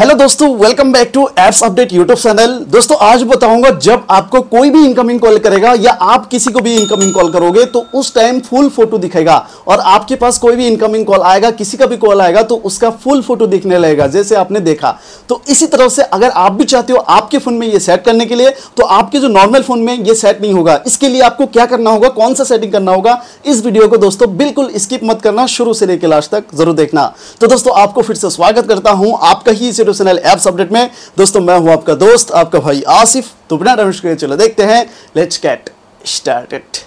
hello दोस्तों welcome back to apps update YouTube channel दोस्तों आज बताऊंगा जब आपको कोई भी इनकमिंग कॉल करेगा या आप किसी को भी इनकमिंग कॉल करोगे तो उस टाइम फुल फोटो दिखेगा और आपके पास कोई भी इनकमिंग कॉल आएगा किसी का भी कॉल आएगा तो उसका फुल फोटो दिखने लगेगा जैसे आपने देखा तो इसी तरह से अगर आप भी चाहते हो आपके फ़ोन में ये सेट करने के लिए तो आपके जो नॉर्मल फ़ोन में ये सेट नहीं होगा इसके लिए आपको क्या करना होगा कौन सा सेटिंग करना होगा इस वीडियो को दोस्तों बिल्कुल स्किप मत करना शुरू से लेकर लास्ट तक जरूर देखना तो दोस्तों आपको फिर से स्वागत करता हूँ आपका ही टू चैनल एप्स अपडेट में दोस्तों मैं हूं आपका दोस्त आपका भाई आसिफ तो बिना डाउट के चलो देखते हैं लेट्स कैट स्टार्टेड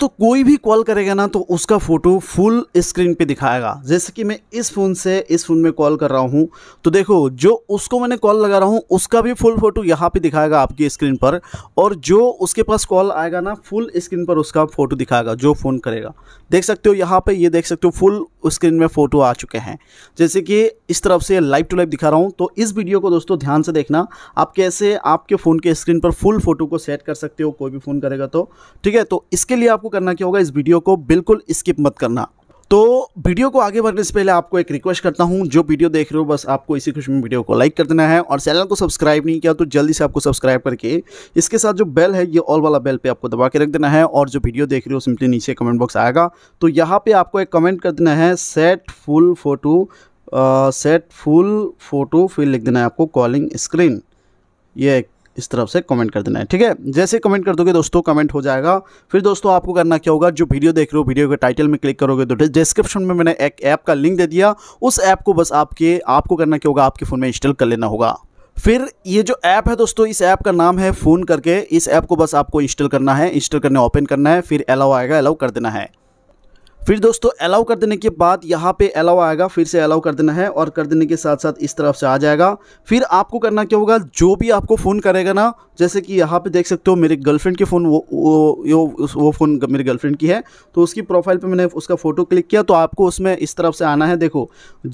तो कोई भी कॉल करेगा ना तो उसका फ़ोटो फुल स्क्रीन पे दिखाएगा जैसे कि मैं इस फ़ोन से इस फ़ोन में कॉल कर रहा हूँ तो देखो जो उसको मैंने कॉल लगा रहा हूँ उसका भी फुल फ़ोटो यहाँ पे दिखाएगा आपकी स्क्रीन पर और जो उसके पास कॉल आएगा ना फुल स्क्रीन पर उसका फ़ोटो दिखाएगा जो फ़ोन करेगा देख सकते हो यहाँ पर ये यह देख सकते हो फुल स्क्रीन में फोटो आ चुके हैं जैसे कि इस तरफ से लाइव टू लाइव दिखा रहा हूँ तो इस वीडियो को दोस्तों ध्यान से देखना आप कैसे आपके फ़ोन के स्क्रीन पर फुल फोटो को सेट कर सकते हो कोई भी फ़ोन करेगा तो ठीक है तो इसके लिए आपको करना क्या होगा इस वीडियो को बिल्कुल स्किप मत करना तो वीडियो को आगे बढ़ने से पहले आपको एक रिक्वेस्ट करता हूं जो वीडियो देख रहे हो बस आपको इसी खुशी में वीडियो को लाइक कर देना है और चैनल को सब्सक्राइब नहीं किया तो जल्दी से आपको सब्सक्राइब करके इसके साथ जो बेल है ये ऑल वाला बेल पे आपको दबा के रख देना है और जो वीडियो देख रहे हो सिंपली नीचे कमेंट बॉक्स आएगा तो यहाँ पर आपको एक कमेंट कर देना है set full photo set full photo फिर लिख देना है आपको कॉलिंग स्क्रीन ये एक इस तरफ से कमेंट कर देना है ठीक है जैसे कमेंट कर दोगे दोस्तों कमेंट हो जाएगा फिर दोस्तों आपको करना क्या होगा जो वीडियो देख रहे हो वीडियो के टाइटल में क्लिक करोगे तो डिस्क्रिप्शन में मैंने एक ऐप का लिंक दे दिया उस ऐप को बस आपके आपको करना क्या होगा आपके फ़ोन में इंस्टॉल कर लेना होगा फिर ये जो ऐप है दोस्तों इस ऐप का नाम है फ़ोन करके इस ऐप को बस आपको इंस्टॉल करना है इंस्टॉल करने ओपन करना है फिर अलाउ आएगा अलाउ कर देना है फिर दोस्तों अलाउ कर देने के बाद यहाँ पे अलाउ आएगा फिर से अलाउ कर देना है और कर देने के साथ साथ इस तरफ से आ जाएगा फिर आपको करना क्या होगा जो भी आपको फ़ोन करेगा ना जैसे कि यहाँ पे देख सकते हो मेरे गर्लफ्रेंड के फ़ोन वो वो वो फ़ोन मेरे गर्लफ्रेंड की है तो उसकी प्रोफाइल पे मैंने उसका फ़ोटो क्लिक किया तो आपको उसमें इस तरफ से आना है देखो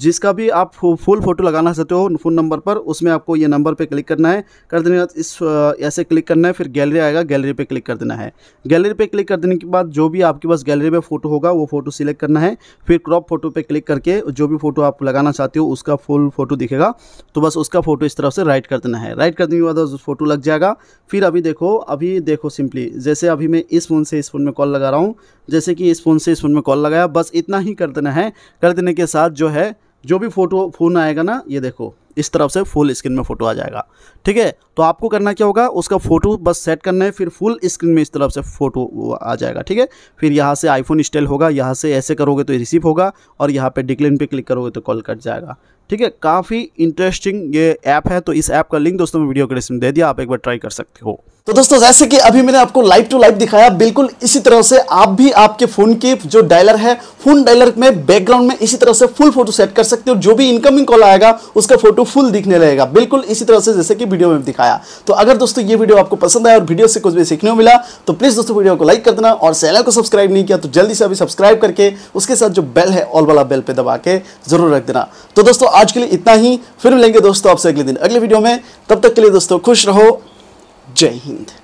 जिसका भी आप फुल फ़ोटो लगाना चाहते हो फ़ोन नंबर पर उसमें आपको ये नंबर पर क्लिक करना है कर देने के बाद इस ऐसे क्लिक करना है फिर गैलरी आएगा गैलरी पर क्लिक कर देना है गैलरी पर क्लिक कर देने के बाद जो भी आपके पास गैलरी में फ़ोटो होगा वो फोटो फोटो सिलेक्ट करना है फिर क्रॉप फोटो पे क्लिक करके जो भी फोटो आप लगाना चाहते हो उसका फुल फोटो दिखेगा तो बस उसका फोटो इस तरफ से राइट कर देना है राइट करने के बाद फोटो लग जाएगा फिर अभी देखो अभी देखो सिंपली जैसे अभी मैं इस फ़ोन से इस फ़ोन में कॉल लगा रहा हूँ जैसे कि इस फ़ोन से इस फ़ोन में कॉल लगाया बस इतना ही कर देना है कर देने के साथ जो है जो भी फोटो फ़ोन आएगा ना ये देखो इस तरफ से फुल स्क्रीन में फ़ोटो आ जाएगा ठीक है तो आपको करना क्या होगा उसका फ़ोटो बस सेट करना है फिर फुल स्क्रीन में इस तरफ से फ़ोटो आ जाएगा ठीक है फिर यहाँ से आईफोन स्टाइल होगा यहाँ से ऐसे करोगे तो रिसीव होगा और यहाँ पर डिक्लिन पे क्लिक करोगे तो कॉल कट जाएगा ठीक है काफ़ी इंटरेस्टिंग ये ऐप है तो इस ऐप का लिंक दोस्तों में वीडियो के डिस्क्रिप्शन दे दिया आप एक बार ट्राई कर सकते हो तो दोस्तों जैसे कि अभी मैंने आपको लाइव टू लाइव दिखाया बिल्कुल इसी तरह से आप भी आपके फोन के जो डायलर है फोन डायलर में बैकग्राउंड में इसी तरह से फुल फोटो सेट कर सकते हो जो भी इनकमिंग कॉल आएगा उसका फोटो तो फुल दिखने लगेगा बिल्कुल इसी तरह से जैसे कि वीडियो में दिखाया तो अगर दोस्तों ये वीडियो आपको पसंद आया और वीडियो से कुछ भी सीखने को मिला तो प्लीज़ दोस्तों वीडियो को लाइक कर देना और चैनल को सब्सक्राइब नहीं किया तो जल्दी से अभी सब्सक्राइब करके उसके साथ जो बेल है ऑल वाला बेल पर दबा के जरूर रख देना तो दोस्तों आज के लिए इतना ही फिर मिलेंगे दोस्तों आपसे अगले दिन अगले वीडियो में तब तक के लिए दोस्तों खुश रहो जय हिंद